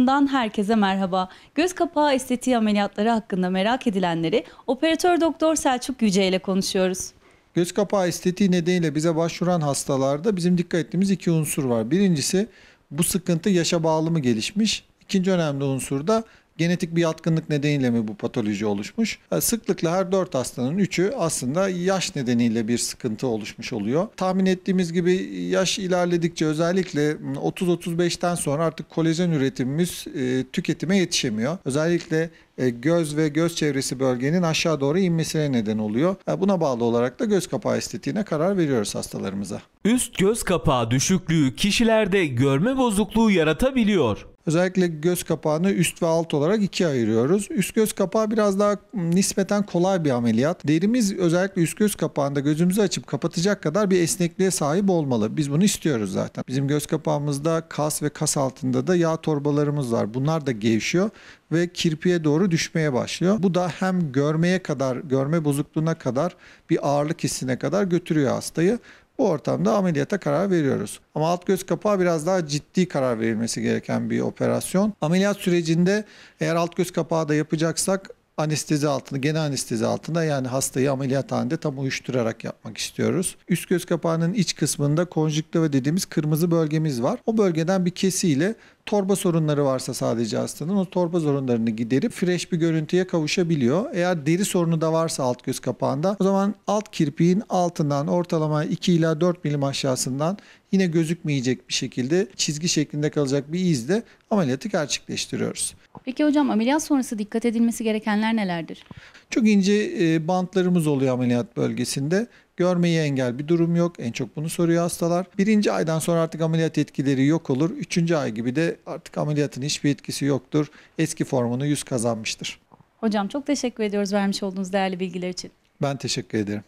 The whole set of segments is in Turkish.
Dan herkese merhaba. Göz kapağı estetiği ameliyatları hakkında merak edilenleri operatör doktor Selçuk Yüce ile konuşuyoruz. Göz kapağı estetiği nedeniyle bize başvuran hastalarda bizim dikkat ettiğimiz iki unsur var. Birincisi bu sıkıntı yaşa bağlı mı gelişmiş? İkinci önemli unsur da Genetik bir yatkınlık nedeniyle mi bu patoloji oluşmuş? Sıklıkla her 4 hastanın 3'ü aslında yaş nedeniyle bir sıkıntı oluşmuş oluyor. Tahmin ettiğimiz gibi yaş ilerledikçe özellikle 30-35'ten ıı, sonra artık kolajen üretimimiz ıı, tüketime yetişemiyor. Özellikle e, göz ve göz çevresi bölgenin aşağı doğru inmesine neden oluyor. Buna bağlı olarak da göz kapağı estetiğine karar veriyoruz hastalarımıza. Üst göz kapağı düşüklüğü kişilerde görme bozukluğu yaratabiliyor. Özellikle göz kapağını üst ve alt olarak ikiye ayırıyoruz. Üst göz kapağı biraz daha nispeten kolay bir ameliyat. Derimiz özellikle üst göz kapağında gözümüzü açıp kapatacak kadar bir esnekliğe sahip olmalı. Biz bunu istiyoruz zaten. Bizim göz kapağımızda kas ve kas altında da yağ torbalarımız var. Bunlar da gevşiyor ve kirpiye doğru düşmeye başlıyor. Bu da hem görmeye kadar, görme bozukluğuna kadar bir ağırlık hissine kadar götürüyor hastayı. Bu ortamda ameliyata karar veriyoruz. Ama alt göz kapağı biraz daha ciddi karar verilmesi gereken bir operasyon. Ameliyat sürecinde eğer alt göz kapağı da yapacaksak anestezi altında, genel anestezi altında yani hastayı ameliyathanede tam uyuşturarak yapmak istiyoruz. Üst göz kapağının iç kısmında konjüktiva dediğimiz kırmızı bölgemiz var. O bölgeden bir kesiyle torba sorunları varsa sadece hastanın o torba sorunlarını giderip fresh bir görüntüye kavuşabiliyor. Eğer deri sorunu da varsa alt göz kapağında o zaman alt kirpiğin altından ortalama 2 ila 4 milim aşağısından yine gözükmeyecek bir şekilde çizgi şeklinde kalacak bir izle ameliyatı gerçekleştiriyoruz. Peki hocam ameliyat sonrası dikkat edilmesi gerekenler nelerdir? Çok ince bantlarımız oluyor ameliyat bölgesinde. Görmeyi engel bir durum yok. En çok bunu soruyor hastalar. Birinci aydan sonra artık ameliyat etkileri yok olur. Üçüncü ay gibi de artık ameliyatın hiçbir etkisi yoktur. Eski formunu yüz kazanmıştır. Hocam çok teşekkür ediyoruz vermiş olduğunuz değerli bilgiler için. Ben teşekkür ederim.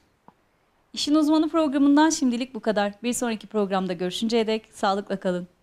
İşin Uzmanı programından şimdilik bu kadar. Bir sonraki programda görüşünceye dek sağlıkla kalın.